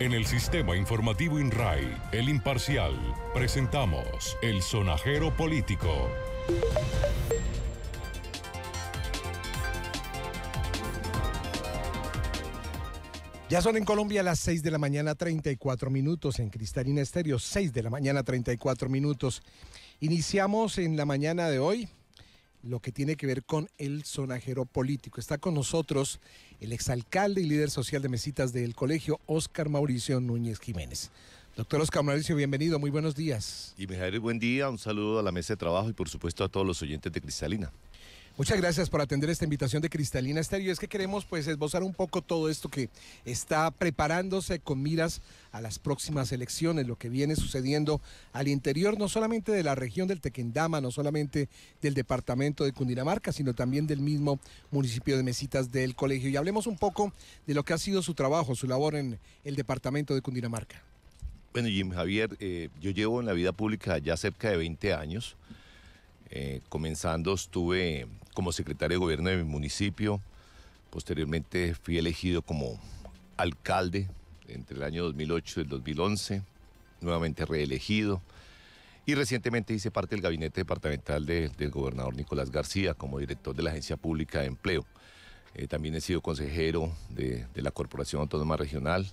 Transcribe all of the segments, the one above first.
En el sistema informativo INRAI, el imparcial, presentamos el sonajero político. Ya son en Colombia las 6 de la mañana 34 minutos, en Cristalina Estéreo 6 de la mañana 34 minutos. Iniciamos en la mañana de hoy lo que tiene que ver con el sonajero político. Está con nosotros el exalcalde y líder social de mesitas del colegio, Óscar Mauricio Núñez Jiménez. Doctor Oscar Mauricio, bienvenido, muy buenos días. Y Mijael, buen día, un saludo a la mesa de trabajo y por supuesto a todos los oyentes de Cristalina. Muchas gracias por atender esta invitación de Cristalina Estéreo. Es que queremos pues esbozar un poco todo esto que está preparándose con miras a las próximas elecciones, lo que viene sucediendo al interior no solamente de la región del Tequendama, no solamente del departamento de Cundinamarca, sino también del mismo municipio de Mesitas del Colegio. Y hablemos un poco de lo que ha sido su trabajo, su labor en el departamento de Cundinamarca. Bueno, Jim Javier, eh, yo llevo en la vida pública ya cerca de 20 años. Eh, comenzando estuve como secretario de gobierno de mi municipio. Posteriormente fui elegido como alcalde entre el año 2008 y el 2011, nuevamente reelegido. Y recientemente hice parte del gabinete departamental del gobernador Nicolás García como director de la Agencia Pública de Empleo. Eh, también he sido consejero de, la Corporación Autónoma Regional.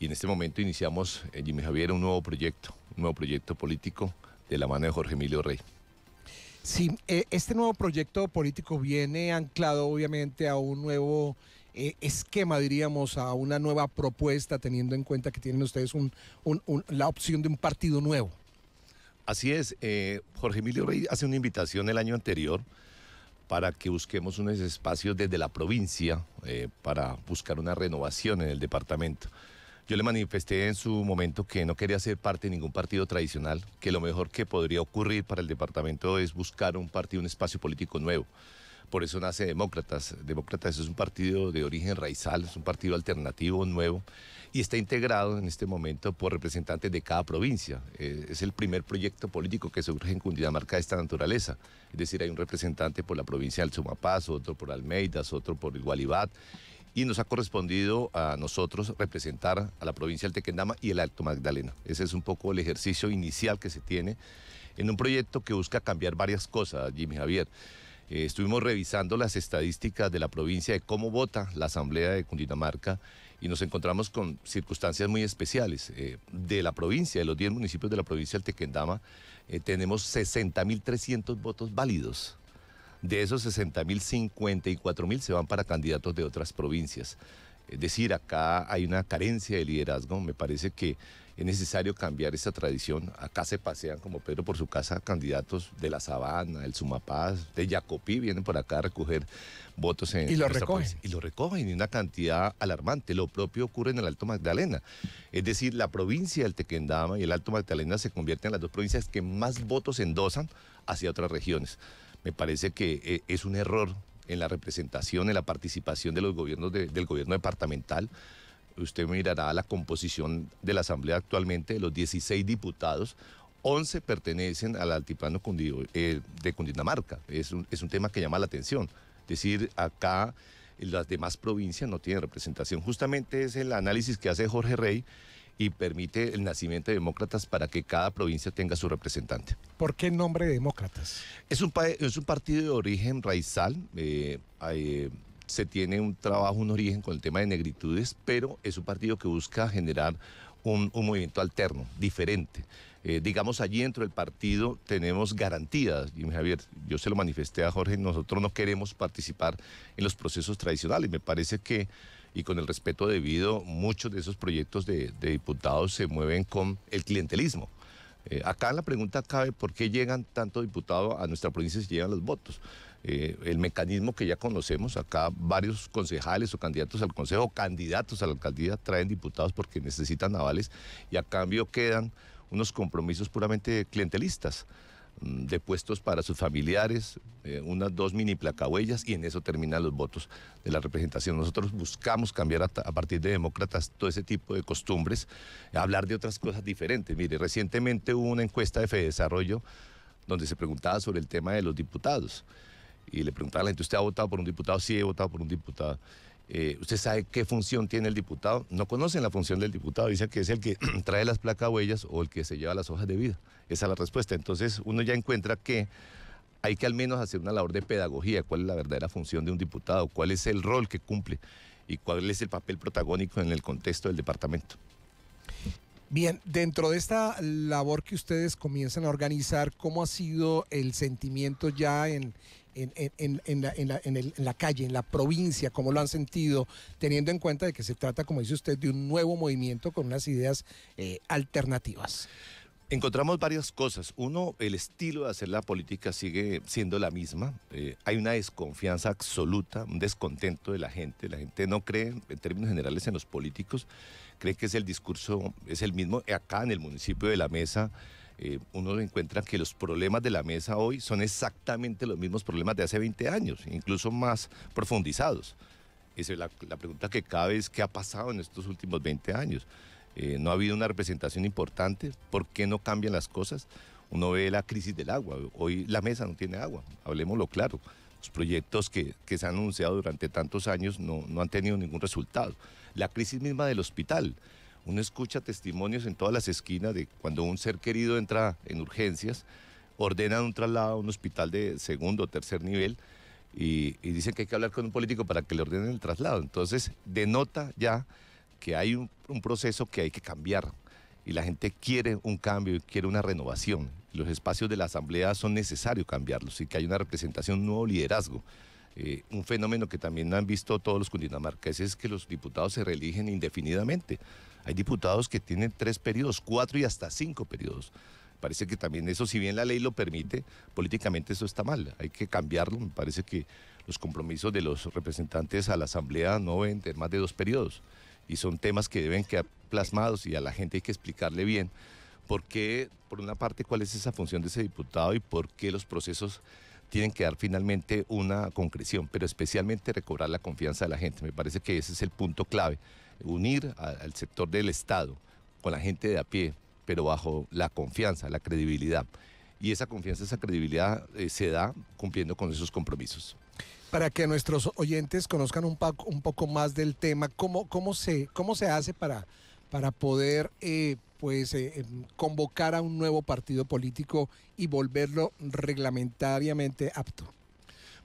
Y en este momento iniciamos, en eh, Jimmy Javier, un nuevo proyecto, un nuevo proyecto político de la mano de Jorge Emilio Rey. Sí, eh, este nuevo proyecto político viene anclado obviamente a un nuevo eh, esquema, diríamos, a una nueva propuesta, teniendo en cuenta que tienen ustedes la opción de un partido nuevo. Así es, eh, Jorge Emilio Rey hace una invitación el año anterior para que busquemos unos espacios desde la provincia para buscar una renovación en el departamento. Yo le manifesté en su momento que no quería ser parte de ningún partido tradicional, que lo mejor que podría ocurrir para el departamento es buscar un partido, un espacio político nuevo. Por eso nace Demócratas. Demócratas es un partido de origen raizal, es un partido alternativo, nuevo, y está integrado en este momento por representantes de cada provincia. Eh, es el primer proyecto político que surge en Cundinamarca de esta naturaleza. Es decir, hay un representante por la provincia del Sumapaz, otro por Almeidas, otro por Igualibat, y nos ha correspondido a nosotros representar a la provincia del Tequendama y el Alto Magdalena. Ese es un poco el ejercicio inicial que se tiene en un proyecto que busca cambiar varias cosas, Jimmy Javier. Eh, estuvimos revisando las estadísticas de la provincia de cómo vota la Asamblea de Cundinamarca y nos encontramos con circunstancias muy especiales. Eh, de la provincia, de los 10 municipios de la provincia del Tequendama, eh, tenemos 60.300 votos válidos. De esos 60.000, mil, se van para candidatos de otras provincias. Es decir, acá hay una carencia de liderazgo. Me parece que es necesario cambiar esa tradición. Acá se pasean como Pedro por su casa candidatos de la Sabana, del Sumapaz, de jacopí vienen por acá a recoger votos en. Y lo recogen. Y lo recogen en una cantidad alarmante. Lo propio ocurre en el Alto Magdalena. Es decir, la provincia del Tequendama y el Alto Magdalena se convierten en las dos provincias que más votos endosan hacia otras regiones me parece que eh, es un error en la representación, en la participación de los gobiernos del gobierno departamental. Usted mirará la composición de la Asamblea actualmente, de los 16 diputados, 11 pertenecen al altiplano eh, de Cundinamarca. Es un, es un tema que llama la atención. Es decir, acá las demás provincias no tienen representación. Justamente es el análisis que hace Jorge Rey y permite el nacimiento de demócratas para que cada provincia tenga su representante. ¿Por qué el nombre de demócratas? Es un, es un partido de origen raizal. Eh, eh, se tiene un trabajo, un origen con el tema de negritudes, pero es un partido que busca generar un, movimiento alterno, diferente. Eh, digamos, allí dentro del partido tenemos garantías. Y Javier, yo se lo manifesté a Jorge, nosotros no queremos participar en los procesos tradicionales. Me parece que y con el respeto debido, muchos de esos proyectos de, diputados se mueven con el clientelismo. Eh, acá la pregunta cabe por qué llegan tanto diputados a nuestra provincia si llegan los votos. Eh, el mecanismo que ya conocemos, acá varios concejales o candidatos al consejo, candidatos a la alcaldía, traen diputados porque necesitan avales y a cambio quedan unos compromisos puramente clientelistas. Mm, de puestos para sus familiares, eh, unas dos mini placahuellas y en eso terminan los votos de la representación. Nosotros buscamos cambiar a, partir de demócratas todo ese tipo de costumbres, hablar de otras cosas diferentes. Mire, recientemente hubo una encuesta de Fede Desarrollo donde se preguntaba sobre el tema de los diputados y le preguntaba a la gente, ¿usted ha votado por un diputado? Sí, he votado por un diputado. Eh, ¿Usted sabe qué función tiene el diputado? No conocen la función del diputado, dicen que es el que trae las placas huellas o el que se lleva las hojas de vida. Esa es la respuesta. Entonces uno ya encuentra que hay que al menos hacer una labor de pedagogía, cuál es la verdadera función de un diputado, cuál es el rol que cumple y cuál es el papel protagónico en el contexto del departamento. Bien, dentro de esta labor que ustedes comienzan a organizar, ¿cómo ha sido el sentimiento ya en, la, calle, en la provincia, cómo lo han sentido, teniendo en cuenta de que se trata, como dice usted, de un nuevo movimiento con unas ideas eh, alternativas. Encontramos varias cosas. Uno, el estilo de hacer la política sigue siendo la misma. Eh, hay una desconfianza absoluta, un descontento de la gente. La gente no cree en términos generales en los políticos. ¿Cree que es el discurso, es el mismo eh, acá en el municipio de La Mesa? Eh, uno encuentra que los problemas de la mesa hoy son exactamente los mismos problemas de hace 20 años, incluso más profundizados. Esa es la, pregunta que cabe es qué ha pasado en estos últimos 20 años. Eh, no ha habido una representación importante, ¿por qué no cambian las cosas? Uno ve la crisis del agua, hoy la mesa no tiene agua, hablemoslo claro. Los proyectos que, que se han anunciado durante tantos años no, no han tenido ningún resultado la crisis misma del hospital. Uno escucha testimonios en todas las esquinas de cuando un ser querido entra en urgencias, ordenan un traslado a un hospital de segundo o tercer nivel y, dicen que hay que hablar con un político para que le ordenen el traslado. Entonces denota ya que hay un, proceso que hay que cambiar y la gente quiere un cambio, quiere una renovación. Los espacios de la asamblea son necesarios cambiarlos y que hay una representación, un nuevo liderazgo. Eh, un fenómeno que también han visto todos los cundinamarqueses es que los diputados se reeligen indefinidamente. Hay diputados que tienen tres periodos, cuatro y hasta cinco periodos. Parece que también eso, si bien la ley lo permite, políticamente eso está mal. Hay que cambiarlo. Me parece que los compromisos de los representantes a la Asamblea no deben tener más de dos periodos. Y son temas que deben quedar plasmados y a la gente hay que explicarle bien por qué, por una parte, cuál es esa función de ese diputado y por qué los procesos tienen que dar finalmente una concreción, pero especialmente recobrar la confianza de la gente. Me parece que ese es el punto clave, unir al sector del Estado con la gente de a pie, pero bajo la confianza, la credibilidad. Y esa confianza, esa credibilidad eh, se da cumpliendo con esos compromisos. Para que nuestros oyentes conozcan un, poco, un poco más del tema, ¿cómo, cómo, se, ¿cómo se hace para para poder eh, pues eh, em, convocar a un nuevo partido político y volverlo reglamentariamente apto?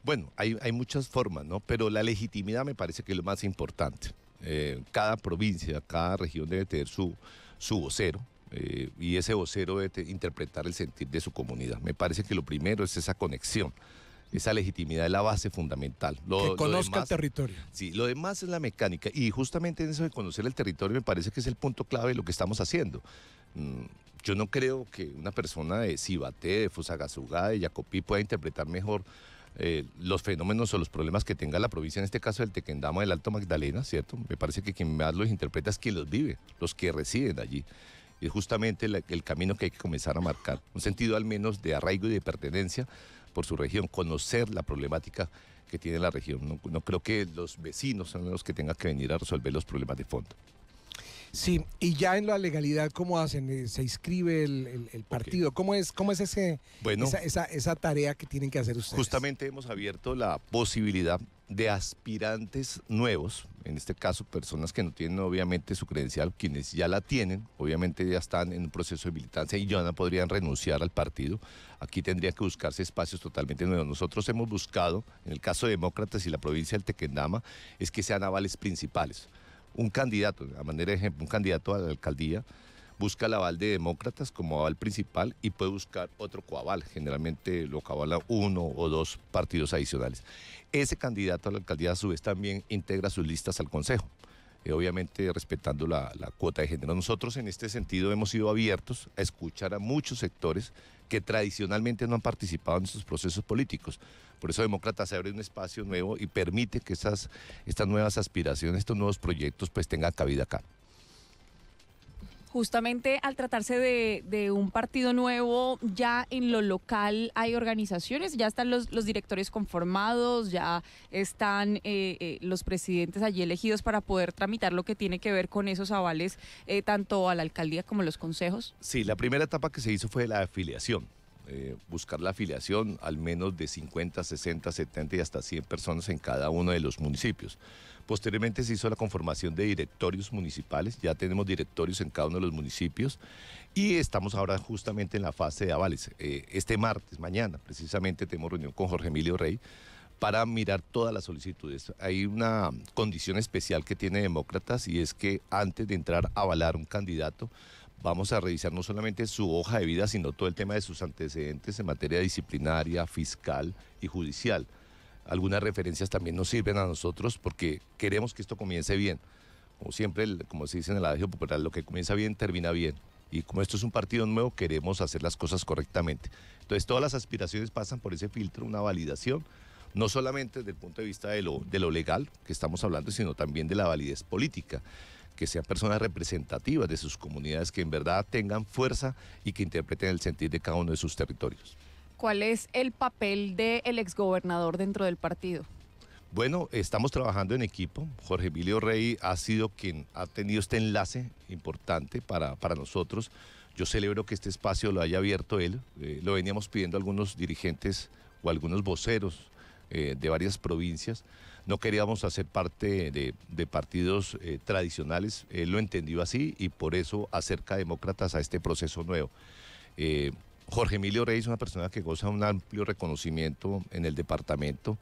Bueno, hay, muchas formas, ¿no? Pero la legitimidad me parece que es lo más importante. Eh, cada provincia, cada región debe tener su, su vocero, y ese vocero debe interpretar el sentir de su comunidad. Me parece que lo primero es esa conexión esa legitimidad es la base fundamental. Lo, que conozca el territorio. Sí, lo demás es la mecánica. Y justamente en eso de conocer el territorio me parece que es el punto clave de lo que estamos haciendo. Mm, yo no creo que una persona de Cibate, de Fusagasugá, de Yacopí pueda interpretar mejor eh, los fenómenos o los problemas que tenga la provincia, en este caso del Tequendama del Alto Magdalena, ¿cierto? Me parece que quien más los interpreta es quien los vive, los que residen allí. Y es justamente el, el camino que hay que comenzar a marcar, un sentido al menos de arraigo y de pertenencia por su región, conocer la problemática que tiene la región. No, creo que los vecinos sean los que tengan que venir a resolver los problemas de fondo. Sí, y ya en la legalidad, ¿cómo hacen? Eh, ¿Se inscribe el, partido? ¿Cómo es, cómo es ese, bueno, esa, esa, esa, tarea que tienen que hacer ustedes? Justamente hemos abierto la posibilidad de aspirantes nuevos, en este caso personas que no tienen obviamente su credencial, quienes ya la tienen, obviamente ya están en un proceso de militancia y ya no podrían renunciar al partido. Aquí tendría que buscarse espacios totalmente nuevos. Nosotros hemos buscado, en el caso de Demócratas y la provincia del Tequendama, es que sean avales principales. Un candidato, a manera de ejemplo, un candidato a la alcaldía busca el aval de demócratas como aval principal y puede buscar otro coaval, generalmente lo coavalan uno o dos partidos adicionales. Ese candidato a la alcaldía a su vez también integra sus listas al Consejo eh, obviamente respetando la, cuota de género. Nosotros en este sentido hemos sido abiertos a escuchar a muchos sectores que tradicionalmente no han participado en sus procesos políticos. Por eso Demócratas abre un espacio nuevo y permite que estas nuevas aspiraciones, estos nuevos proyectos, pues tengan cabida acá justamente al tratarse de, un partido nuevo, ya en lo local hay organizaciones, ya están los, directores conformados, ya están eh, eh, los presidentes allí elegidos para poder tramitar lo que tiene que ver con esos avales, eh, tanto a la alcaldía como los consejos. Sí, la primera etapa que se hizo fue la afiliación. buscar la afiliación al menos de 50, 60, 70 y hasta 100 personas en cada uno de los municipios. Posteriormente se hizo la conformación de directorios municipales, ya tenemos directorios en cada uno de los municipios y estamos ahora justamente en la fase de avales. Eh, este martes, mañana, precisamente tenemos reunión con Jorge Emilio Rey para mirar todas las solicitudes. Hay una condición especial que tiene Demócratas y es que antes de entrar a avalar un candidato, vamos a revisar no solamente su hoja de vida, sino todo el tema de sus antecedentes en materia disciplinaria, fiscal y judicial. Algunas referencias también nos sirven a nosotros porque queremos que esto comience bien. Como siempre, como se dice en el adagio popular, lo que comienza bien termina bien. Y como esto es un partido nuevo, queremos hacer las cosas correctamente. Entonces, todas las aspiraciones pasan por ese filtro, una validación, no solamente desde el punto de vista de lo, de lo legal que estamos hablando, sino también de la validez política que sean personas representativas de sus comunidades, que en verdad tengan fuerza y que interpreten el sentir de cada uno de sus territorios. ¿Cuál es el papel del exgobernador dentro del partido? Bueno, estamos trabajando en equipo. Jorge Emilio Rey ha sido quien ha tenido este enlace importante para, para nosotros. Yo celebro que este espacio lo haya abierto él. Eh, lo veníamos pidiendo algunos dirigentes o algunos voceros eh, de varias provincias. No queríamos hacer parte de, partidos eh, tradicionales. Él lo entendió así y por eso acerca a demócratas a este proceso nuevo. Jorge Emilio Rey es una persona que goza de un amplio reconocimiento en el departamento.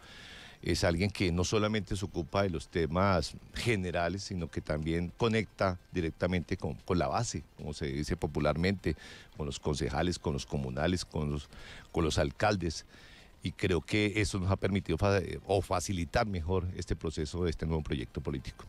Es alguien que no solamente se ocupa de los temas generales, sino que también conecta directamente con, la base, como se dice popularmente, con los concejales, con los comunales, con los, con los alcaldes y creo que eso nos ha permitido o facilitar mejor este proceso de este nuevo proyecto político.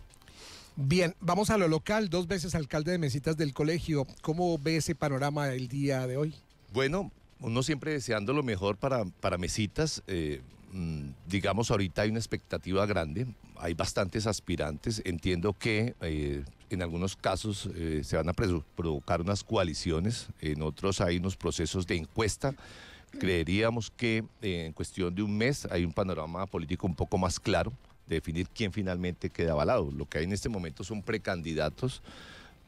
Bien, vamos a lo local, dos veces alcalde de Mesitas del Colegio. ¿Cómo ve ese panorama el día de hoy? Bueno, uno siempre deseando lo mejor para, para mesitas. Eh, mm, digamos, ahorita hay una expectativa grande, hay bastantes aspirantes. Entiendo que eh, en algunos casos eh, se van a provocar unas coaliciones, en otros hay unos procesos de encuesta. Creeríamos que en cuestión de un mes hay un panorama político un poco más claro de definir quién finalmente queda avalado. Lo que hay en este momento son precandidatos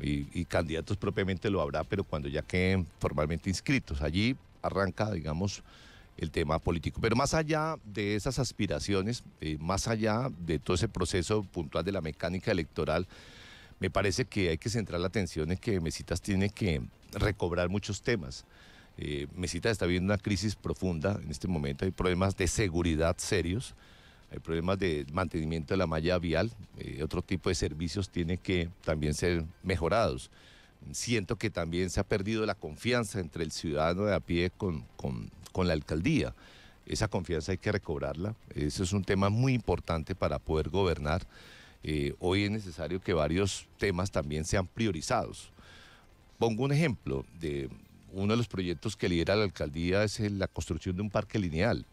y, candidatos propiamente lo habrá, pero cuando ya queden formalmente inscritos. Allí arranca, digamos, el tema político. Pero más allá de esas aspiraciones, eh, más allá de todo ese proceso puntual de la mecánica electoral, me parece que hay que centrar la atención en que Mesitas tiene que recobrar muchos temas. Eh, Mesitas está viviendo una crisis profunda en este momento, hay problemas de seguridad serios hay problemas de mantenimiento de la malla vial, eh, otro tipo de servicios tienen que también ser mejorados. Siento que también se ha perdido la confianza entre el ciudadano de a pie con, con, la alcaldía. Esa confianza hay que recobrarla. Eso es un tema muy importante para poder gobernar. Eh, hoy es necesario que varios temas también sean priorizados. Pongo un ejemplo de uno de los proyectos que lidera la alcaldía es la construcción de un parque lineal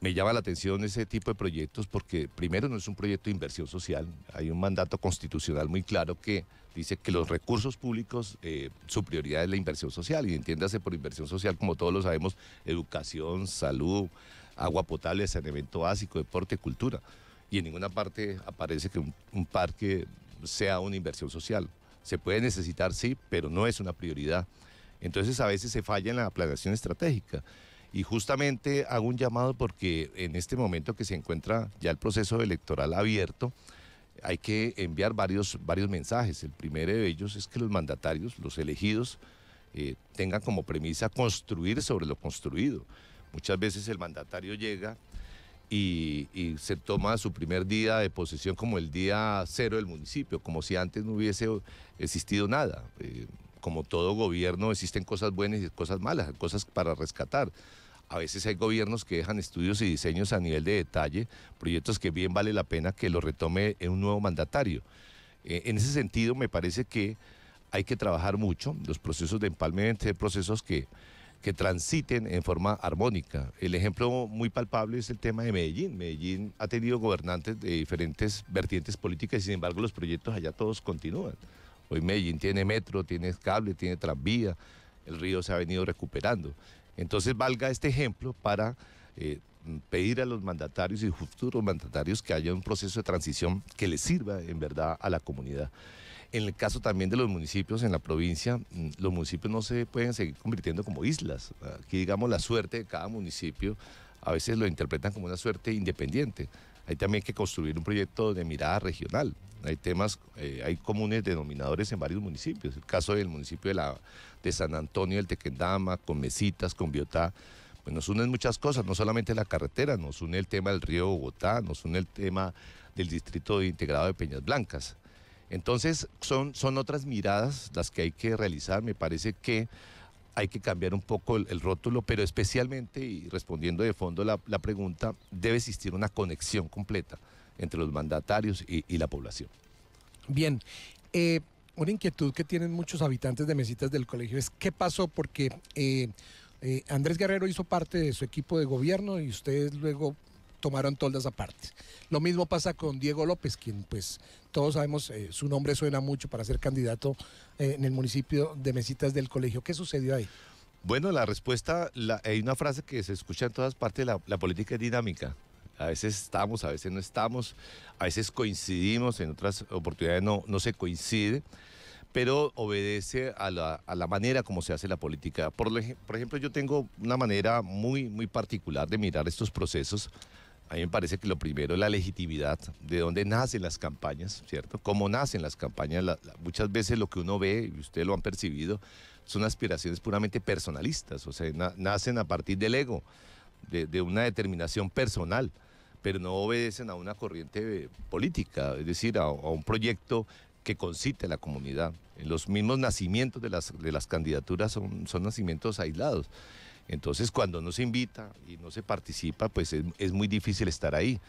me llama la atención ese tipo de proyectos porque primero no es un proyecto de inversión social, hay un mandato constitucional muy claro que dice que los recursos públicos, eh, su prioridad es la inversión social y entiéndase por inversión social, como todos lo sabemos, educación, salud, agua potable, saneamiento básico, deporte, cultura. Y en ninguna parte aparece que un, un parque sea una inversión social. Se puede necesitar, sí, pero no es una prioridad. Entonces a veces se falla en la planeación estratégica. Y justamente hago un llamado porque en este momento que se encuentra ya el proceso electoral abierto, hay que enviar varios, varios mensajes. El primero de ellos es que los mandatarios, los elegidos, eh, tengan como premisa construir sobre lo construido. Muchas veces el mandatario llega y, se toma su primer día de posesión como el día cero del municipio, como si antes no hubiese existido nada. Eh, como todo gobierno existen cosas buenas y cosas malas, cosas para rescatar. A veces hay gobiernos que dejan estudios y diseños a nivel de detalle, proyectos que bien vale la pena que los retome un nuevo mandatario. Eh, en ese sentido, me parece que hay que trabajar mucho los procesos de empalme deben procesos que, que transiten en forma armónica. El ejemplo muy palpable es el tema de Medellín. Medellín ha tenido gobernantes de diferentes vertientes políticas y sin embargo los proyectos allá todos continúan. Hoy Medellín tiene metro, tiene cable, tiene tranvía, el río se ha venido recuperando. Entonces valga este ejemplo para eh, pedir a los mandatarios y futuros mandatarios que haya un proceso de transición que les sirva en verdad a la comunidad. En el caso también de los municipios en la provincia, mm, los municipios no se pueden seguir convirtiendo como islas. Aquí digamos la suerte de cada municipio a veces lo interpretan como una suerte independiente hay también que construir un proyecto de mirada regional. Hay temas, eh, hay comunes denominadores en varios municipios. El caso del municipio de, la, de San Antonio del Tequendama, con Mesitas, con Biotá, pues nos unen muchas cosas, no solamente la carretera, nos une el tema del río Bogotá, nos une el tema del distrito integrado de Peñas Blancas. Entonces, son, son otras miradas las que hay que realizar. Me parece que hay que cambiar un poco el, rótulo, pero especialmente, y respondiendo de fondo la, la, pregunta, debe existir una conexión completa entre los mandatarios y, la población. Bien, eh, una inquietud que tienen muchos habitantes de mesitas del colegio es qué pasó porque eh, eh, Andrés Guerrero hizo parte de su equipo de gobierno y ustedes luego tomaron toldas aparte. Lo mismo pasa con Diego López, quien pues todos sabemos, eh, su nombre suena mucho para ser candidato eh, en el municipio de Mesitas del Colegio. ¿Qué sucedió ahí? Bueno, la respuesta, hay una frase que se escucha en todas partes, la, política es dinámica. A veces estamos, a veces no estamos, a veces coincidimos, en otras oportunidades no, no se coincide, pero obedece a la, manera como se hace la política. Por, por ejemplo, yo tengo una manera muy, muy particular de mirar estos procesos a mí me parece que lo primero es la legitimidad, de dónde nacen las campañas, ¿cierto? Cómo nacen las campañas. muchas veces lo que uno ve, y ustedes lo han percibido, son aspiraciones puramente personalistas, o sea, nacen a partir del ego, de, una determinación personal, pero no obedecen a una corriente eh, política, es decir, a, un proyecto que concite la comunidad. Los mismos nacimientos de las, de las candidaturas son nacimientos aislados. Entonces, cuando no se invita y no se participa, pues es, muy difícil estar ahí.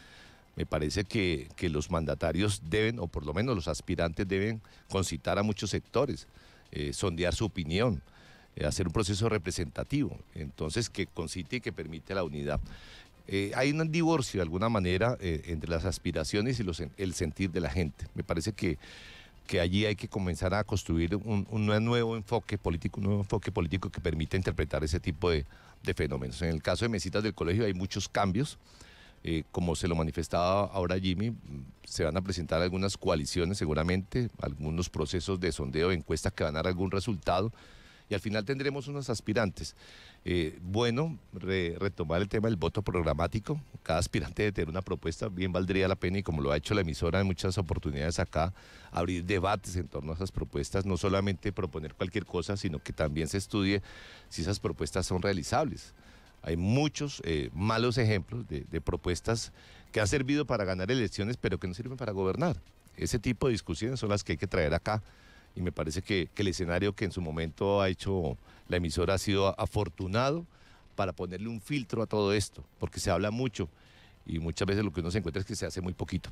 Me parece que, los mandatarios deben, o por lo menos los aspirantes deben, concitar a muchos sectores, eh, sondear su opinión, eh, hacer un proceso representativo, entonces que concite y que permite la unidad. Eh, hay un divorcio de alguna manera entre las aspiraciones y el sentir de la gente. Me parece que que allí hay que comenzar a construir un, nuevo enfoque político, un nuevo enfoque político que permita interpretar ese tipo de, fenómenos. En el caso de mesitas del colegio hay muchos cambios. Eh, como se lo manifestaba ahora Jimmy, se van a presentar algunas coaliciones seguramente, algunos procesos de sondeo, de encuestas que van a dar algún resultado y al final tendremos unos aspirantes. Eh, bueno, retomar el tema del voto programático. Cada aspirante debe tener una propuesta, bien valdría la pena y como lo ha hecho la emisora en muchas oportunidades acá, abrir debates en torno a esas propuestas, no solamente proponer cualquier cosa, sino que también se estudie si esas propuestas son realizables. Hay muchos eh, malos ejemplos de, de propuestas que han servido para ganar elecciones, pero que no sirven para gobernar. Ese tipo de discusiones son las que hay que traer acá y me parece que, el escenario que en su momento ha hecho la emisora ha sido afortunado para ponerle un filtro a todo esto, porque se habla mucho y muchas veces lo que uno se encuentra es que se hace muy poquito.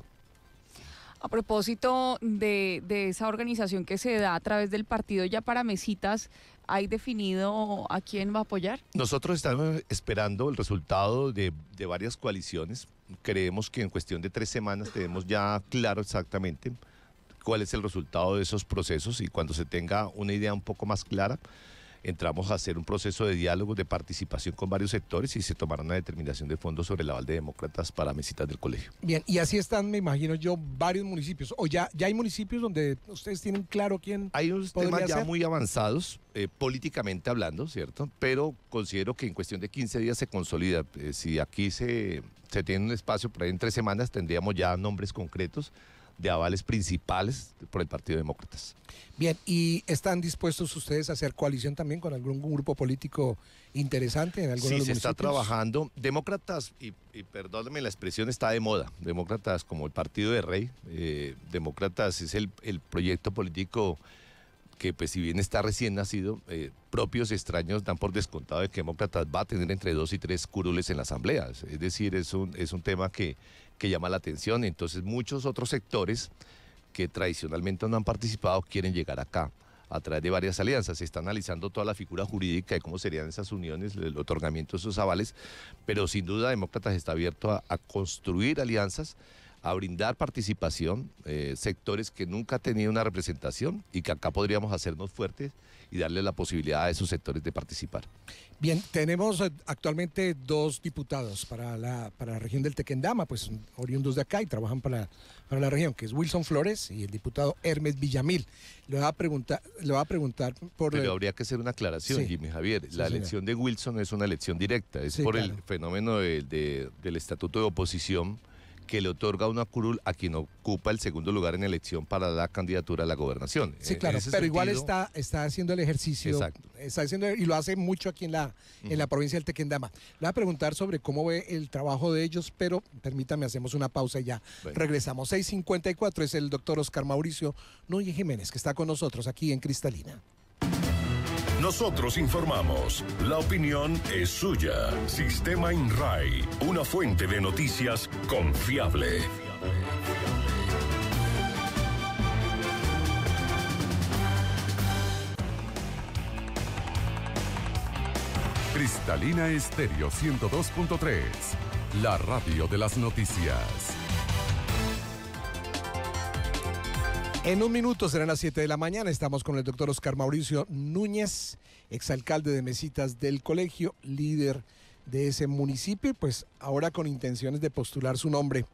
A propósito de, esa organización que se da a través del partido ya para mesitas, ¿hay definido a quién va a apoyar? Nosotros estamos esperando el resultado de, de varias coaliciones. Creemos que en cuestión de tres semanas tenemos ya claro exactamente cuál es el resultado de esos procesos y cuando se tenga una idea un poco más clara, entramos a hacer un proceso de diálogo, de participación con varios sectores y se tomará una determinación de fondo sobre el aval de demócratas para mesitas del colegio. Bien, y así están, me imagino yo, varios municipios. ¿O ya, ya hay municipios donde ustedes tienen claro quién? Hay unos temas ya muy avanzados, eh, políticamente hablando, ¿cierto? Pero considero que en cuestión de 15 días se consolida. Eh, si aquí se, se tiene un espacio por ahí en tres semanas, tendríamos ya nombres concretos de avales principales por el Partido Demócratas. Bien, ¿y están dispuestos ustedes a hacer coalición también con algún grupo político interesante en algún Sí, se está trabajando. Demócratas, y, y la expresión, está de moda. Demócratas como el Partido de Rey. Eh, Demócratas es el, proyecto político que, pues, si bien está recién nacido, eh, propios extraños dan por descontado de que Demócratas va a tener entre dos y tres curules en la Asamblea. Es decir, es un, es un tema que que llama la atención. Entonces muchos otros sectores que tradicionalmente no han participado quieren llegar acá a través de varias alianzas. Se está analizando toda la figura jurídica de cómo serían esas uniones, el otorgamiento de esos avales, pero sin duda Demócratas está abierto a, a construir alianzas a brindar participación, eh, sectores que nunca han tenido una representación y que acá podríamos hacernos fuertes y darle la posibilidad a esos sectores de participar. Bien, tenemos eh, actualmente dos diputados para la, para la región del Tequendama, pues oriundos de acá y trabajan para, para la región, que es Wilson Flores y el diputado Hermes Villamil. Le va a preguntar, le va a preguntar por... Pero habría que hacer una aclaración, Jimmy Javier. la elección de Wilson es una elección directa, es por el fenómeno del estatuto de oposición que le otorga una curul a quien ocupa el segundo lugar en elección para la candidatura a la gobernación. Sí, eh, claro, pero igual está, está haciendo el ejercicio. Exacto. Está haciendo, y lo hace mucho aquí en la, en la provincia del Tequendama. Le voy a preguntar sobre cómo ve el trabajo de ellos, pero permítame, hacemos una pausa y ya regresamos. 6.54 es el doctor Oscar Mauricio Núñez Jiménez, que está con nosotros aquí en Cristalina. Nosotros informamos. La opinión es suya. Sistema INRAI, una fuente de noticias confiable. Cristalina Estéreo 102.3, la radio de las noticias. En un minuto serán las 7 de la mañana. Estamos con el doctor Oscar Mauricio Núñez, exalcalde de Mesitas del colegio, líder de ese municipio, pues ahora con intenciones de postular su nombre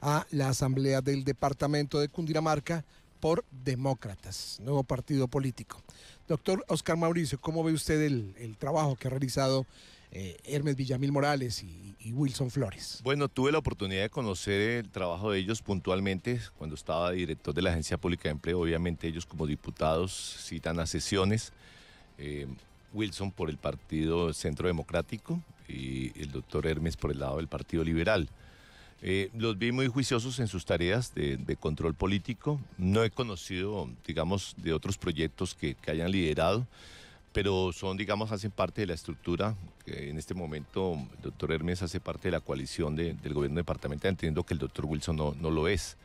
a la Asamblea del Departamento de Cundinamarca por Demócratas, nuevo partido político. Doctor Oscar Mauricio, ¿cómo ve usted el, el trabajo que ha realizado eh, Hermes Villamil Morales y, Wilson Flores. Bueno, tuve la oportunidad de conocer el trabajo de ellos puntualmente cuando estaba director de la Agencia Pública de Empleo. Obviamente ellos como diputados citan a sesiones. Eh, Wilson por el Partido Centro Democrático y el doctor Hermes por el lado del Partido Liberal. Eh, los vi muy juiciosos en sus tareas de, control político. No he conocido, digamos, de otros proyectos que hayan liderado pero son, digamos, hacen parte de la estructura. Que en este momento, el doctor Hermes hace parte de la coalición del gobierno departamental, entiendo que el doctor Wilson no, no lo es.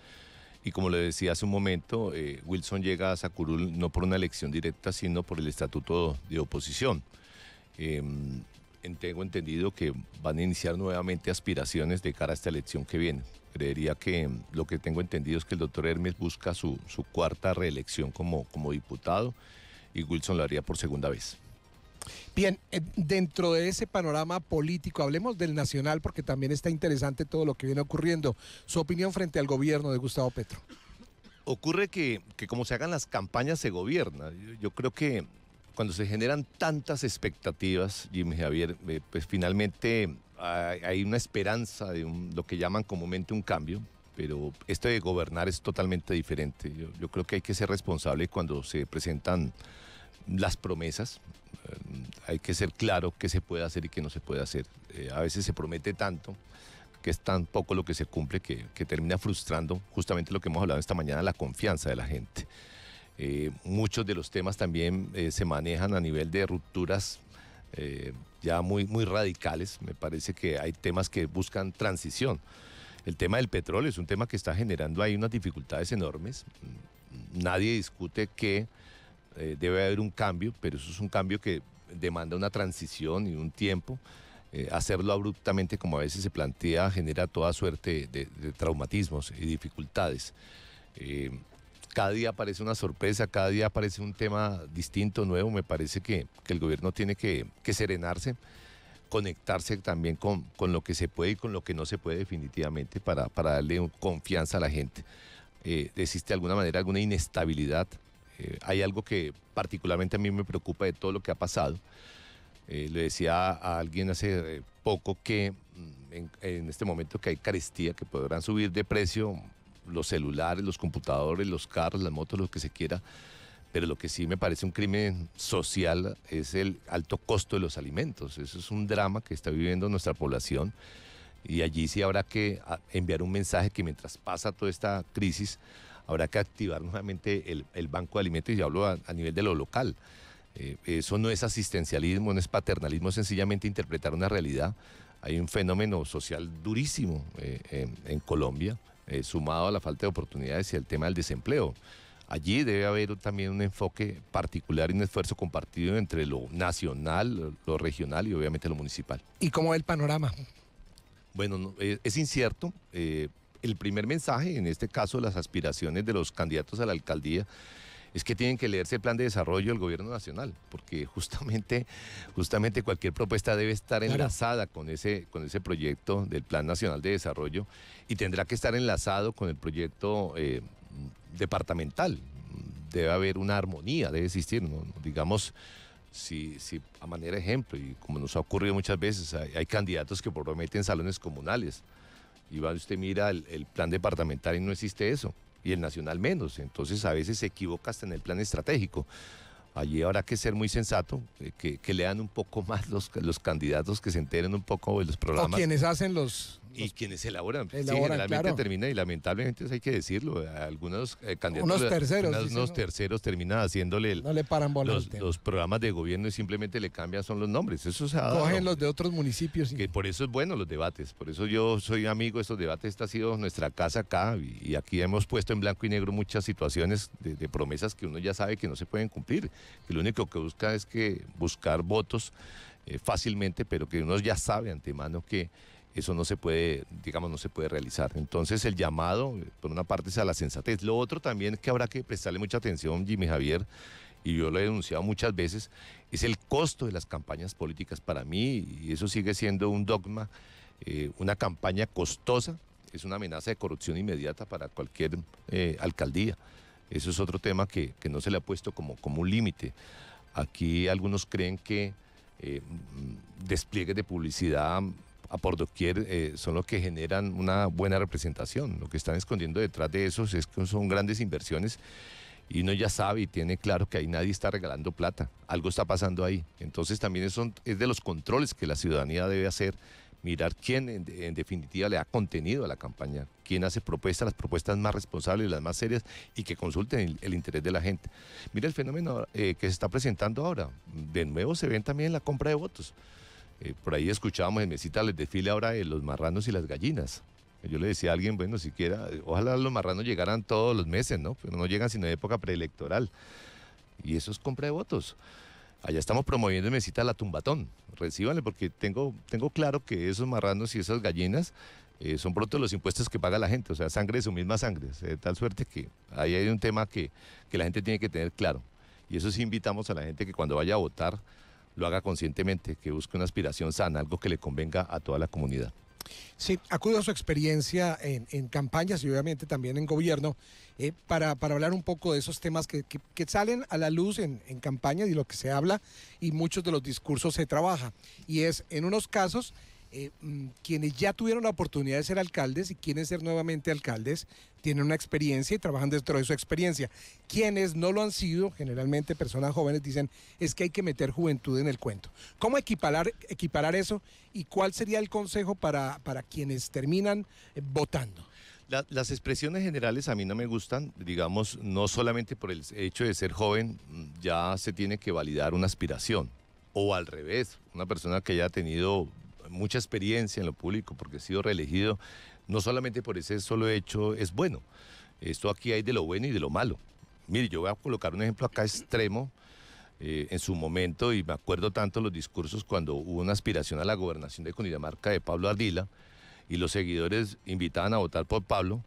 Y como le decía hace un momento, eh, Wilson llega a Sacurul no por una elección directa, sino por el estatuto de oposición. Em, tengo entendido que van a iniciar nuevamente aspiraciones de cara a esta elección que viene. Creería que em, lo que tengo entendido es que el doctor Hermes busca su, su cuarta reelección como, como diputado y Wilson lo haría por segunda vez. Bien, eh, dentro de ese panorama político, hablemos del nacional porque también está interesante todo lo que viene ocurriendo. Su opinión frente al gobierno de Gustavo Petro. Ocurre que, como se hagan las campañas se gobierna. Yo, creo que cuando se generan tantas expectativas, Jim Javier, eh, pues finalmente hay, una esperanza de lo que llaman comúnmente un cambio, pero esto de gobernar es totalmente diferente. Yo, creo que hay que ser responsable cuando se presentan las promesas. Eh, hay que ser claro qué se puede hacer y qué no se puede hacer. Eh, a veces se promete tanto que es tan poco lo que se cumple que, que, termina frustrando justamente lo que hemos hablado esta mañana, la confianza de la gente. Eh, muchos de los temas también se manejan a nivel de rupturas ya muy, muy radicales. Me parece que hay temas que buscan transición. El tema del petróleo es un tema que está generando ahí unas dificultades enormes. Mm, nadie discute que eh, debe haber un cambio, pero eso es un cambio que demanda una transición y un tiempo. Eh, hacerlo abruptamente, como a veces se plantea, genera toda suerte de, traumatismos y dificultades. Eh, cada día aparece una sorpresa, cada día aparece un tema distinto, nuevo. Me parece que, que el gobierno tiene que, que serenarse conectarse también con, lo que se puede y con lo que no se puede definitivamente para, darle confianza a la gente. Eh, existe de alguna manera alguna inestabilidad. Eh, hay algo que particularmente a mí me preocupa de todo lo que ha pasado. Eh, le decía a alguien hace poco que mm, en, en, este momento que hay carestía, que podrán subir de precio los celulares, los computadores, los carros, las motos, lo que se quiera pero lo que sí me parece un crimen social es el alto costo de los alimentos. Eso es un drama que está viviendo nuestra población. Y allí sí habrá que ah, enviar un mensaje que mientras pasa toda esta crisis, habrá que activar nuevamente el, banco de alimentos. Y hablo a, nivel de lo local. Eh, eso no es asistencialismo, no es paternalismo, sencillamente interpretar una realidad. Hay un fenómeno social durísimo eh, en, Colombia, eh, sumado a la falta de oportunidades y al tema del desempleo. Allí debe haber también un enfoque particular y un esfuerzo compartido entre lo nacional, lo regional y obviamente lo municipal. ¿Y cómo es el panorama? Bueno, eh, es, incierto. Eh, el primer mensaje, en este caso, las aspiraciones de los candidatos a la alcaldía, es que tienen que leerse el plan de desarrollo del gobierno nacional, porque justamente, justamente cualquier propuesta debe estar enlazada con ese, con ese proyecto del Plan Nacional de Desarrollo y tendrá que estar enlazado con el proyecto eh, departamental. Debe haber una armonía, debe existir, digamos, si, si, a manera de ejemplo, y como nos ha ocurrido muchas veces, hay, candidatos que prometen salones comunales. Y va, usted mira el, plan departamental y no existe eso, y el nacional menos. Entonces a veces se equivoca hasta en el plan estratégico. Allí habrá que ser muy sensato, eh, que, lean un poco más los, los candidatos, que se enteren un poco de los programas. O quienes hacen los y quienes elaboran, generalmente termina y lamentablemente hay que decirlo, eh, algunos eh, candidatos, unos terceros, unos, terceros terminan haciéndole los, programas de gobierno y simplemente le cambian son los nombres, eso se ha cogen los de otros municipios, que por eso es bueno los debates, por eso yo soy amigo de estos debates, esta ha sido nuestra casa acá y, aquí hemos puesto en blanco y negro muchas situaciones de, promesas que uno ya sabe que no se pueden cumplir, que lo único que busca es que buscar votos eh, fácilmente, pero que uno ya sabe antemano que eso no se puede, digamos, no se puede realizar. Entonces el llamado, por una parte, es a la sensatez. Lo otro también que habrá que prestarle mucha atención, Jimmy Javier, y yo lo he denunciado muchas veces, es el costo de las campañas políticas para mí, y eso sigue siendo un dogma, eh, una campaña costosa, es una amenaza de corrupción inmediata para cualquier eh, alcaldía. Eso es otro tema que, no se le ha puesto como, como un límite. Aquí algunos creen que eh, despliegue de publicidad a por doquier eh, son los que generan una buena representación. Lo que están escondiendo detrás de eso es que son grandes inversiones y uno ya sabe y tiene claro que ahí nadie está regalando plata. Algo está pasando ahí. Entonces también es de los controles que la ciudadanía debe hacer. Mirar quién en, definitiva le ha contenido a la campaña, quién hace propuestas, las propuestas más responsables, las más serias y que consulten el, interés de la gente. Mira el fenómeno eh, que se está presentando ahora. De nuevo se ve también la compra de votos. Eh, por ahí escuchábamos en mesita el desfile ahora de los marranos y las gallinas. Yo le decía a alguien, bueno, siquiera, ojalá los marranos llegaran todos los meses, ¿no? Pero no llegan sino en época preelectoral. Y eso es compra de votos. Allá estamos promoviendo en mesita la tumbatón. Recíbanle, porque tengo, tengo claro que esos marranos y esas gallinas eh, son pronto los impuestos que paga la gente, o sea, sangre de su misma sangre. De tal suerte que ahí hay un tema que, que la gente tiene que tener claro. Y eso sí invitamos a la gente que cuando vaya a votar, lo haga conscientemente, que busque una aspiración sana, algo que le convenga a toda la comunidad. Sí, acudo a su experiencia en, campañas y obviamente también en gobierno eh, para, hablar un poco de esos temas que, salen a la luz en, en campañas y lo que se habla y muchos de los discursos se trabaja. Y es, en unos casos, eh, mm, quienes ya tuvieron la oportunidad de ser alcaldes y quieren ser nuevamente alcaldes, tienen una experiencia y trabajan dentro de su experiencia. Quienes no lo han sido, generalmente personas jóvenes, dicen es que hay que meter juventud en el cuento. ¿Cómo equiparar, equiparar eso y cuál sería el consejo para, para quienes terminan eh, votando? las expresiones generales a mí no me gustan, digamos, no solamente por el hecho de ser joven, ya se tiene que validar una aspiración, o al revés, una persona que haya tenido mucha experiencia en lo público porque he sido reelegido, no solamente por ese solo hecho es bueno. Esto aquí hay de lo bueno y de lo malo. Mire, yo voy a colocar un ejemplo acá extremo. Eh, en su momento, y me acuerdo tanto los discursos cuando hubo una aspiración a la gobernación de Cundinamarca de Pablo Ardila, y los seguidores invitaban a votar por Pablo,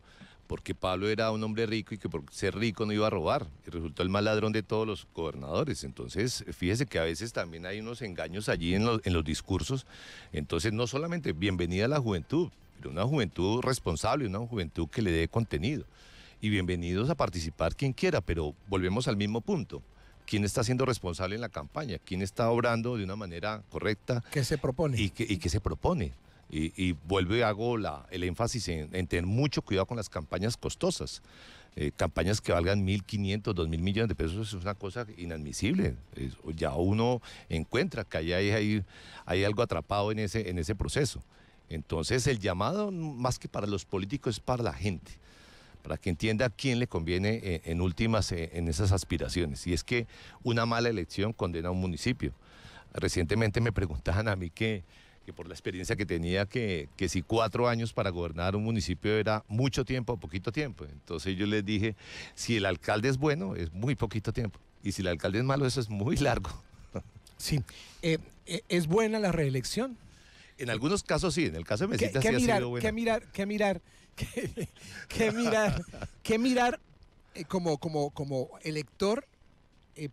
porque Pablo era un hombre rico y que por ser rico no iba a robar, y resultó el más ladrón de todos los gobernadores. Entonces, fíjese que a veces también hay unos engaños allí en los, discursos. Entonces, no solamente bienvenida a la juventud, pero una juventud responsable, una juventud que le dé contenido. Y bienvenidos a participar quien quiera, pero volvemos al mismo punto quién está siendo responsable en la campaña, quién está obrando de una manera correcta. ¿Qué se propone? y qué se propone. Y, y vuelve, hago el énfasis en, tener mucho cuidado con las campañas costosas. Eh, campañas que valgan 1.500, 2.000 millones de pesos es una cosa inadmisible. ya uno encuentra que hay, algo atrapado en ese, en ese proceso. Entonces el llamado, más que para los políticos, es para la gente para que entienda a quién le conviene eh, en últimas eh, en esas aspiraciones. Y es que una mala elección condena a un municipio. Recientemente me preguntaban a mí que que por la experiencia que tenía, que, si cuatro años para gobernar un municipio era mucho tiempo o poquito tiempo. Entonces yo les dije, si el alcalde es bueno, es muy poquito tiempo. Y si el alcalde es malo, eso es muy largo. Sí. Eh, eh, ¿Es buena la reelección? En algunos casos sí, en el caso de Mesita sí mirar, ha sido qué mirar? qué mirar qué mirar qué mirar eh, como, como, como elector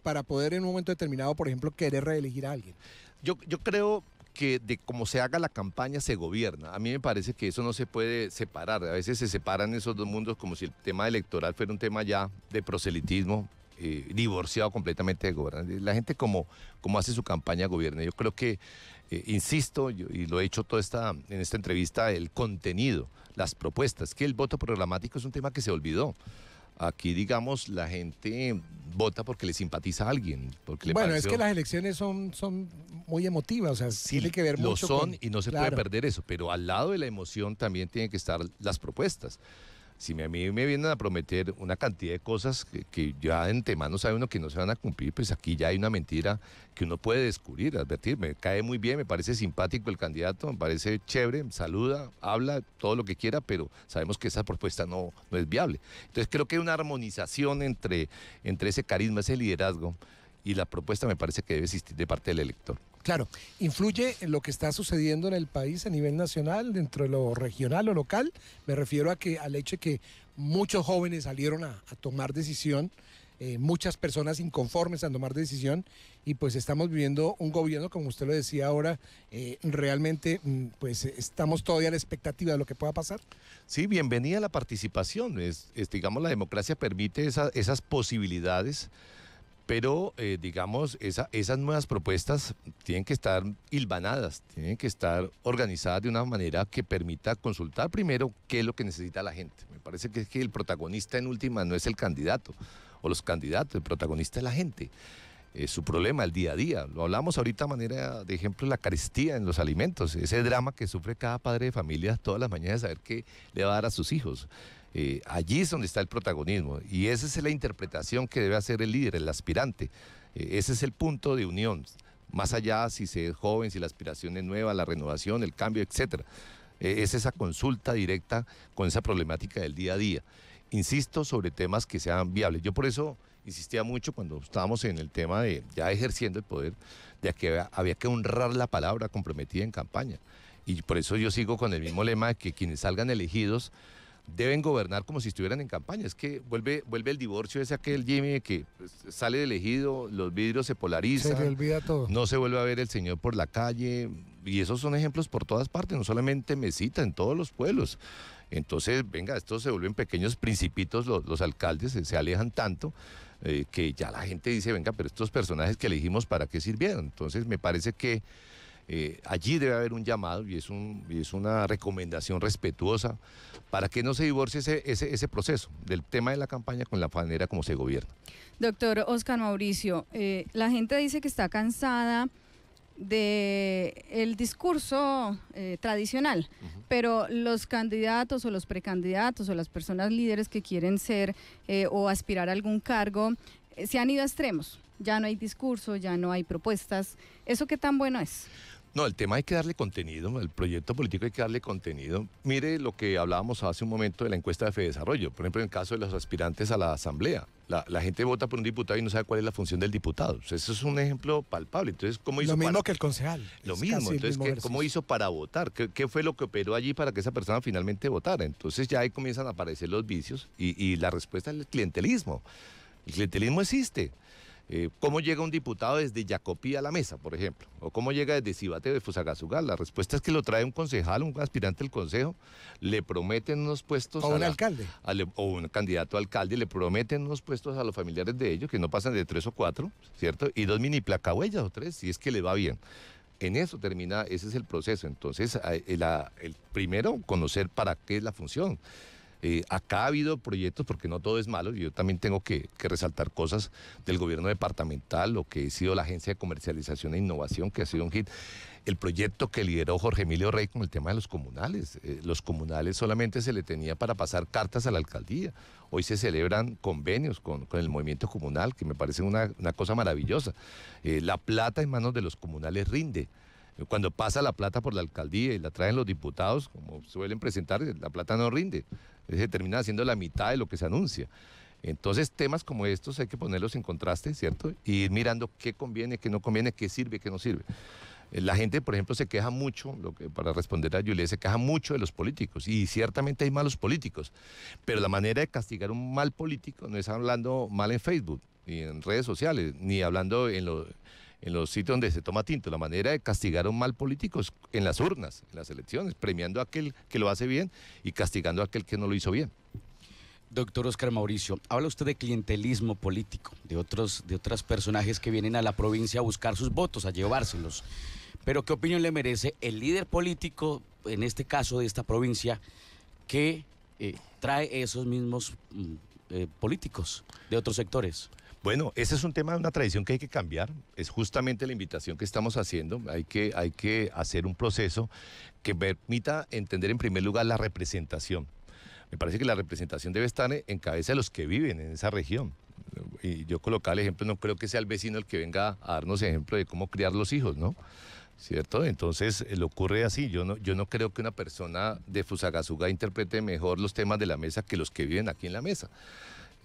para poder en un momento determinado, por ejemplo, querer reelegir a alguien? Yo, yo creo que de cómo se haga la campaña se gobierna. A mí me parece que eso no se puede separar. A veces se separan esos dos mundos como si el tema electoral fuera un tema ya de proselitismo. Eh, divorciado completamente de gobernar. La gente como, como hace su campaña gobierna. Yo creo que, eh, insisto, y lo he hecho toda esta, en esta entrevista, el contenido, las propuestas, que el voto programático es un tema que se olvidó. Aquí, digamos, la gente vota porque le simpatiza a alguien. Porque bueno, es que las elecciones son, son muy emotivas, o sea, sí, tiene que ver mucho. Lo son y no se puede perder eso, pero al lado de la emoción también tienen que estar las propuestas. Si a mí me vienen a prometer una cantidad de cosas que, ya en temano sabe uno que no se van a cumplir, pues aquí ya hay una mentira que uno puede descubrir, advertir. Me cae muy bien, me parece simpático el candidato, me parece chévere, saluda, habla, todo lo que quiera, pero sabemos que esa propuesta no, es viable. Entonces creo que hay una armonización entre, entre ese carisma, ese liderazgo y la propuesta me parece que debe existir de parte del elector. Claro, influye en lo que está sucediendo en el país a nivel nacional, dentro de lo regional o local. Me refiero a que al hecho de que muchos jóvenes salieron a, tomar decisión, eh, muchas personas inconformes a tomar decisión y pues estamos viviendo un gobierno, como usted lo decía ahora, eh, realmente mm, pues estamos todavía a la expectativa de lo que pueda pasar. Sí, bienvenida la participación. Es, digamos, la democracia permite esas posibilidades pero eh, digamos, esas nuevas propuestas tienen que estar hilvanadas, tienen que estar organizadas de una manera que permita consultar primero qué es lo que necesita la gente. Me parece que, es que el protagonista en última no es el candidato o los candidatos, el protagonista es la gente. su problema, el día a día. Lo hablamos ahorita a manera de ejemplo, la carestía en los alimentos, ese drama que sufre cada padre de familia todas las mañanas, saber qué le va a dar a sus hijos. Eh, allí es donde está el protagonismo y esa es la interpretación que debe hacer el líder, el aspirante. Eh, ese es el punto de unión, más allá si se es joven, si la aspiración es nueva, la renovación, el cambio, etc. E, es esa consulta directa con esa problemática del día a día. Insisto sobre temas que sean viables. Yo por eso insistía mucho cuando estábamos en el tema de ya ejerciendo el poder, de que había, había que honrar la palabra comprometida en campaña. Y por eso yo sigo con el mismo lema de que quienes salgan elegidos deben gobernar como si estuvieran en campaña. Es que vuelve, vuelve el divorcio ese aquel Jimmy que pues, sale elegido, los vidrios se polarizan. olvida todo. No se vuelve a ver el señor por la calle. Y esos son ejemplos por todas partes, no solamente Mesita, en todos los pueblos. Entonces, venga, estos se vuelven pequeños principitos, los, alcaldes se, alejan tanto eh, que ya la gente dice, venga, pero estos personajes que elegimos, ¿para qué sirvieron? Entonces, me parece que eh, allí debe haber un llamado y es, un, una recomendación respetuosa para que no se divorcie ese, proceso del tema de la campaña con la manera como se gobierna. Doctor Oscar Mauricio, eh, la gente dice que está cansada de el discurso eh, tradicional, pero los candidatos o los precandidatos o las personas líderes que quieren ser o aspirar a algún cargo se han ido a extremos. Ya no hay discurso, ya no hay propuestas. ¿Eso qué tan bueno es? No, el tema hay que darle contenido, el proyecto político hay que darle contenido. Mire lo que hablábamos hace un momento de la encuesta de Fede Desarrollo, por ejemplo, en el caso de los aspirantes a la Asamblea. La, gente vota por un diputado y no sabe cuál es la función del diputado. eso es un ejemplo palpable. Entonces, ¿cómo hizo lo mismo que el concejal. Lo mismo. Entonces, ¿cómo hizo para votar? ¿Qué, fue lo que operó allí para que esa persona finalmente votara? Entonces ya ahí comienzan a aparecer los vicios y, y la respuesta es el clientelismo. El clientelismo existe. Eh, ¿Cómo llega un diputado desde Jacopí a la mesa, por ejemplo? ¿O cómo llega desde Cibate de Fusagasugá? La respuesta es que lo trae un concejal, un aspirante al consejo, le prometen unos puestos... O a un alcalde. o un candidato a alcalde, le prometen unos puestos a los familiares de ellos, que no pasan de tres o cuatro, ¿cierto? Y dos mini placabuellas o tres, si es que le va bien. En eso termina, ese es el proceso. Entonces, el primero, conocer para qué es la función. Eh, acá ha habido proyectos, porque no todo es malo, yo también tengo que, resaltar cosas del gobierno departamental, lo que ha sido la Agencia de Comercialización e Innovación, que ha sido un hit. El proyecto que lideró Jorge Emilio Rey con el tema de los comunales. Eh, los comunales solamente se le tenía para pasar cartas a la alcaldía. Hoy se celebran convenios con, el movimiento comunal, que me parece una, cosa maravillosa. Eh, la plata en manos de los comunales rinde cuando pasa la plata por la alcaldía y la traen los diputados, como suelen presentar, la plata no rinde se termina haciendo la mitad de lo que se anuncia. Entonces, temas como estos hay que ponerlos en contraste, ¿cierto? Y ir mirando qué conviene, qué no conviene, qué sirve, qué no sirve. Eh, la gente, por ejemplo, se queja mucho, lo que, para responder a Julia, se queja mucho de los políticos. Y ciertamente hay malos políticos. Pero la manera de castigar un mal político no es hablando mal en Facebook, ni en redes sociales, ni hablando en los en los sitios donde se toma tinto. La manera de castigar a un mal político es en las urnas, en las elecciones, premiando a aquel que lo hace bien y castigando a aquel que no lo hizo bien. Doctor Oscar Mauricio, habla usted de clientelismo político, de otros, de otros personajes que vienen a la provincia a buscar sus votos, a llevárselos. Pero ¿qué opinión le merece el líder político, en este caso de esta provincia, que eh, trae esos mismos mm, eh, políticos de otros sectores? Bueno, ese es un tema de una tradición que hay que cambiar. Es justamente la invitación que estamos haciendo. Hay que, hay que hacer un proceso que permita entender en primer lugar la representación. Me parece que la representación debe estar en cabeza de los que viven en esa región. Y yo colocar el ejemplo, no creo que sea el vecino el que venga a darnos ejemplo de cómo criar los hijos, ¿no? ¿Cierto? Entonces, eh, lo ocurre así. Yo no, yo no creo que una persona de Fusagasugá interprete mejor los temas de la mesa que los que viven aquí en la mesa.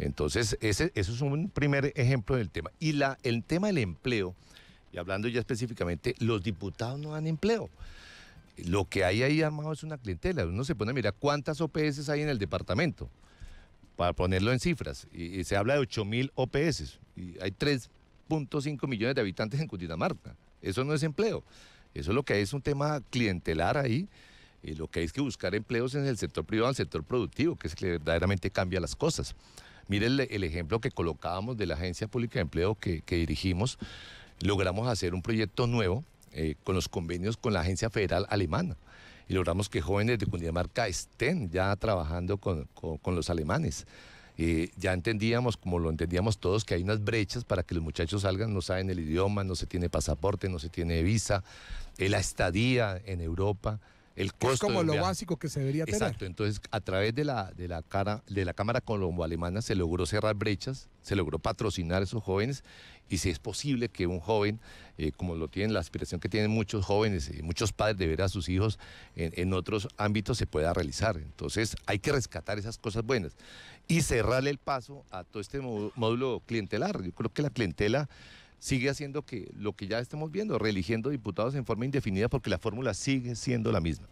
Entonces, ese, eso es un primer ejemplo del tema. Y la, el tema del empleo, y hablando ya específicamente, los diputados no dan empleo. Lo que hay ahí armado es una clientela. Uno se pone a mirar cuántas OPS hay en el departamento, para ponerlo en cifras. Y, se habla de 8000 mil OPS. Y hay 3.5 millones de habitantes en Cundinamarca. Eso no es empleo. Eso es lo que hay, es un tema clientelar ahí. Y lo que hay es que buscar empleos en el sector privado, en el sector productivo, que es que verdaderamente cambia las cosas. Mire el, ejemplo que colocábamos de la Agencia Pública de Empleo que, dirigimos. Logramos hacer un proyecto nuevo eh, con los convenios con la Agencia Federal Alemana y logramos que jóvenes de Cundinamarca estén ya trabajando con, los alemanes. Eh, ya entendíamos, como lo entendíamos todos, que hay unas brechas para que los muchachos salgan, no saben el idioma, no se tiene pasaporte, no se tiene visa, eh, la estadía en Europa. Es como lo básico que se debería tener. Exacto, entonces a través de la, de la, cara, de la Cámara Colombo-Alemana se logró cerrar brechas, se logró patrocinar a esos jóvenes y si es posible que un joven, eh, como lo tienen, la aspiración que tienen muchos jóvenes y muchos padres de ver a sus hijos en, en otros ámbitos se pueda realizar. Entonces hay que rescatar esas cosas buenas y cerrarle el paso a todo este módulo clientelar. Yo creo que la clientela sigue haciendo que lo que ya estamos viendo, reeligiendo diputados en forma indefinida porque la fórmula sigue siendo la misma.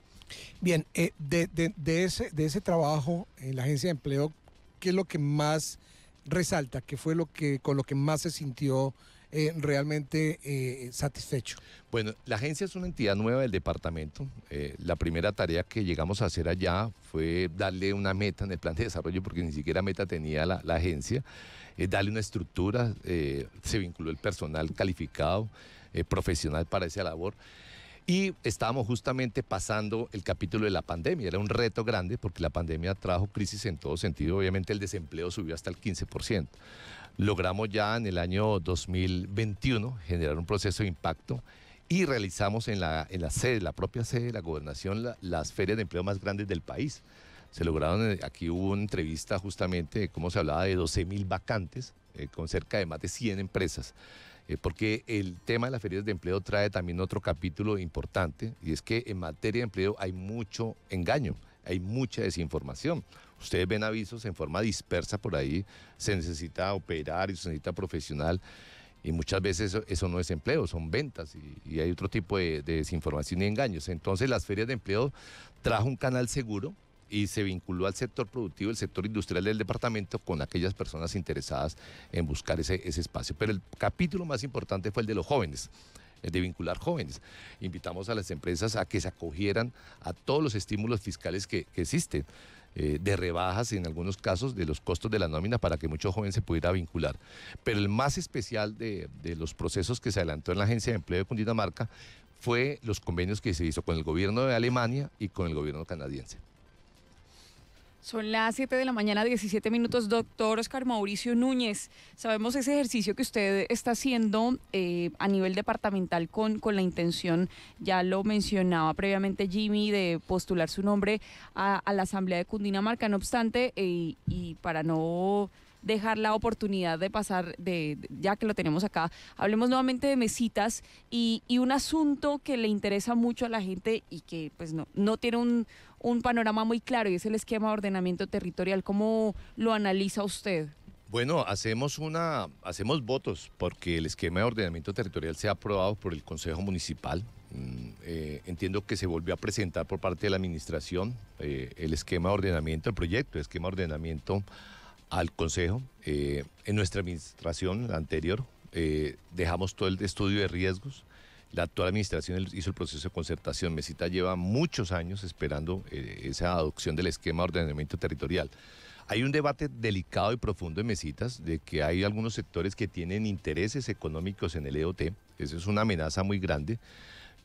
Bien, eh, de, de, ese, de ese trabajo en la agencia de empleo, ¿qué es lo que más resalta? ¿Qué fue lo que, con lo que más se sintió eh, realmente eh, satisfecho. Bueno, la agencia es una entidad nueva del departamento. Eh, la primera tarea que llegamos a hacer allá fue darle una meta en el plan de desarrollo, porque ni siquiera meta tenía la, la agencia, darle una estructura, se vinculó el personal calificado, profesional para esa labor. Y estábamos justamente pasando el capítulo de la pandemia. Era un reto grande porque la pandemia trajo crisis en todo sentido. Obviamente el desempleo subió hasta el 15%. Logramos ya en el año 2021 generar un proceso de impacto y realizamos en la, en la sede, la propia sede de la gobernación, las ferias de empleo más grandes del país. Se lograron, eh, aquí hubo una entrevista justamente de cómo se hablaba de 12.000 mil vacantes eh, con cerca de más de 100 empresas. Eh, porque el tema de las ferias de empleo trae también otro capítulo importante, y es que en materia de empleo hay mucho engaño, hay mucha desinformación. Ustedes ven avisos en forma dispersa por ahí, se necesita operar y se necesita profesional. Y muchas veces eso, no es empleo, son ventas y, hay otro tipo de, de, desinformación y engaños. Entonces las ferias de empleo trajo un canal seguro y se vinculó al sector productivo, el sector industrial del departamento con aquellas personas interesadas en buscar ese, espacio. Pero el capítulo más importante fue el de los jóvenes el de vincular jóvenes. Invitamos a las empresas a que se acogieran a todos los estímulos fiscales que, existen, eh, de rebajas en algunos casos de los costos de la nómina para que muchos jóvenes se pudiera vincular. Pero el más especial de, de los procesos que se adelantó en la Agencia de Empleo de Cundinamarca fue los convenios que se hizo con el gobierno de Alemania y con el gobierno canadiense. Son las 7 de la mañana, 17 minutos. Doctor Oscar Mauricio Núñez, sabemos ese ejercicio que usted está haciendo eh, a nivel departamental con, con la intención, ya lo mencionaba previamente Jimmy, de postular su nombre a, la Asamblea de Cundinamarca. No obstante, eh, y para no dejar la oportunidad de pasar, de, ya que lo tenemos acá, hablemos nuevamente de mesitas y, un asunto que le interesa mucho a la gente y que pues no, no tiene un, panorama muy claro y es el esquema de ordenamiento territorial. ¿Cómo lo analiza usted? Bueno, hacemos una, hacemos votos porque el esquema de ordenamiento territorial se ha aprobado por el Consejo Municipal. Mm, eh, entiendo que se volvió a presentar por parte de la administración eh, el esquema de ordenamiento, el proyecto de esquema de ordenamiento al Consejo. Eh, en nuestra administración anterior eh, dejamos todo el estudio de riesgos. La actual administración hizo el proceso de concertación. Mesitas lleva muchos años esperando eh, esa adopción del esquema de ordenamiento territorial. Hay un debate delicado y profundo en Mesitas de que hay algunos sectores que tienen intereses económicos en el EOT. Eso es una amenaza muy grande.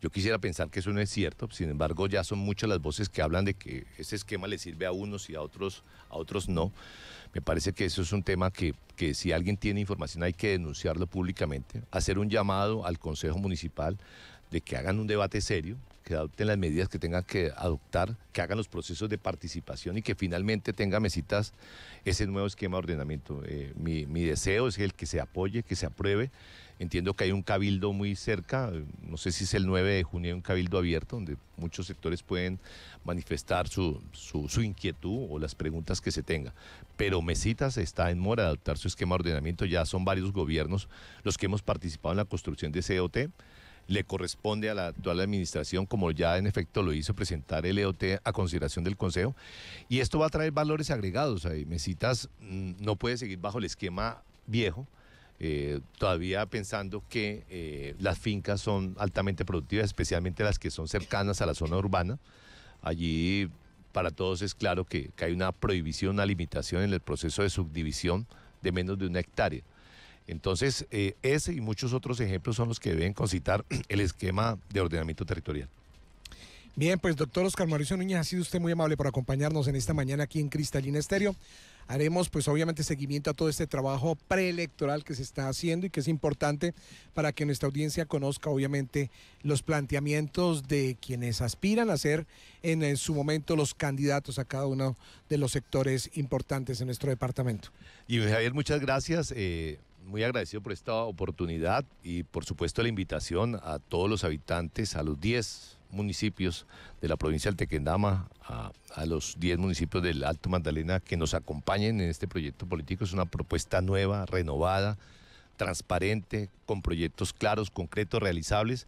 Yo quisiera pensar que eso no es cierto, sin embargo ya son muchas las voces que hablan de que ese esquema le sirve a unos y a otros, a otros no. Me parece que eso es un tema que, que si alguien tiene información hay que denunciarlo públicamente, hacer un llamado al Consejo Municipal de que hagan un debate serio, que adopten las medidas que tengan que adoptar, que hagan los procesos de participación y que finalmente tenga mesitas ese nuevo esquema de ordenamiento. Eh, mi, mi deseo es el que se apoye, que se apruebe Entiendo que hay un cabildo muy cerca, no sé si es el 9 de junio, hay un cabildo abierto donde muchos sectores pueden manifestar su, su, inquietud o las preguntas que se tenga. Pero Mesitas está en mora de adoptar su esquema de ordenamiento. Ya son varios gobiernos los que hemos participado en la construcción de ese EOT, le corresponde a la actual administración, como ya en efecto lo hizo, presentar el EOT a consideración del Consejo. Y esto va a traer valores agregados. Ahí. Mesitas mm, no puede seguir bajo el esquema viejo, eh, todavía pensando que eh, las fincas son altamente productivas, especialmente las que son cercanas a la zona urbana. Allí para todos es claro que, hay una prohibición, una limitación en el proceso de subdivisión de menos de una hectárea. Entonces, eh, ese y muchos otros ejemplos son los que deben concitar el esquema de ordenamiento territorial. Bien, pues doctor Oscar Mauricio Núñez, ha sido usted muy amable por acompañarnos en esta mañana aquí en Cristalina Estéreo. Haremos pues obviamente seguimiento a todo este trabajo preelectoral que se está haciendo y que es importante para que nuestra audiencia conozca obviamente los planteamientos de quienes aspiran a ser en, eh, su momento los candidatos a cada uno de los sectores importantes en nuestro departamento. Y pues, Javier, muchas gracias. Eh, muy agradecido por esta oportunidad y por supuesto la invitación a todos los habitantes, a los 10 municipios de la provincia de Tequendama, a, los 10 municipios del Alto Magdalena que nos acompañen en este proyecto político. Es una propuesta nueva, renovada, transparente, con proyectos claros, concretos, realizables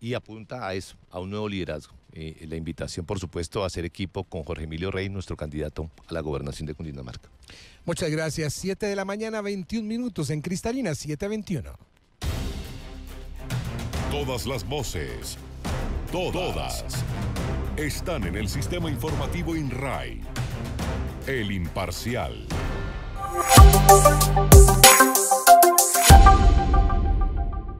y apunta a eso, a un nuevo liderazgo. Eh, la invitación, por supuesto, a hacer equipo con Jorge Emilio Rey, nuestro candidato a la gobernación de Cundinamarca. Muchas gracias. 7 de la mañana, 21 minutos en Cristalina, 7.21. Todas las voces. Todas, están en el sistema informativo INRAI. El imparcial.